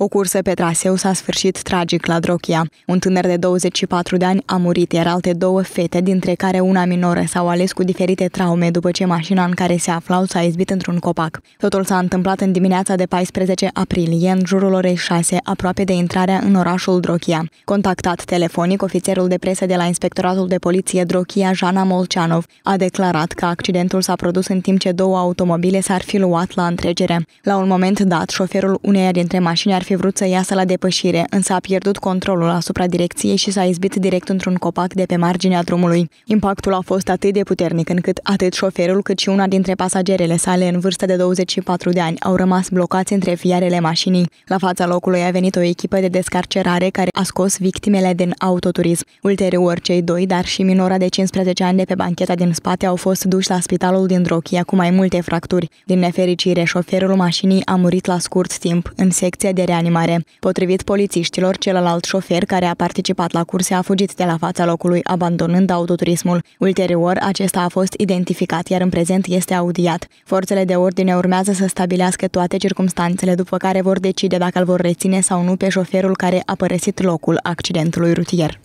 O cursă pe traseu s-a sfârșit tragic la Drochia. Un tânăr de 24 de ani a murit, iar alte două fete, dintre care una minoră, s-au ales cu diferite traume după ce mașina în care se aflau s-a izbit într-un copac. Totul s-a întâmplat în dimineața de 14 aprilie, în jurul orei 6, aproape de intrarea în orașul Drochia. Contactat telefonic, ofițerul de presă de la Inspectoratul de Poliție Drochia, Jana Molceanov, a declarat că accidentul s-a produs în timp ce două automobile s-ar fi luat la întregere. La un moment dat, șoferul uneia dintre mașini ar fi vrut să iasă la depășire, însă a pierdut controlul asupra direcției și s-a izbit direct într-un copac de pe marginea drumului. Impactul a fost atât de puternic încât atât șoferul cât și una dintre pasagerele sale în vârstă de 24 de ani au rămas blocați între fiarele mașinii. La fața locului a venit o echipă de descarcerare care a scos victimele din autoturism. Ulterior, cei doi, dar și minora de 15 ani de pe bancheta din spate au fost duși la spitalul din Drochia cu mai multe fracturi. Din nefericire, șoferul mașinii a murit la scurt timp în secția de reanimare. Potrivit polițiștilor, celălalt șofer care a participat la curse a fugit de la fața locului, abandonând autoturismul. Ulterior, acesta a fost identificat, iar în prezent este audiat. Forțele de ordine urmează să stabilească toate circumstanțele, după care vor decide dacă îl vor reține sau nu pe șoferul care a părăsit locul accidentului rutier.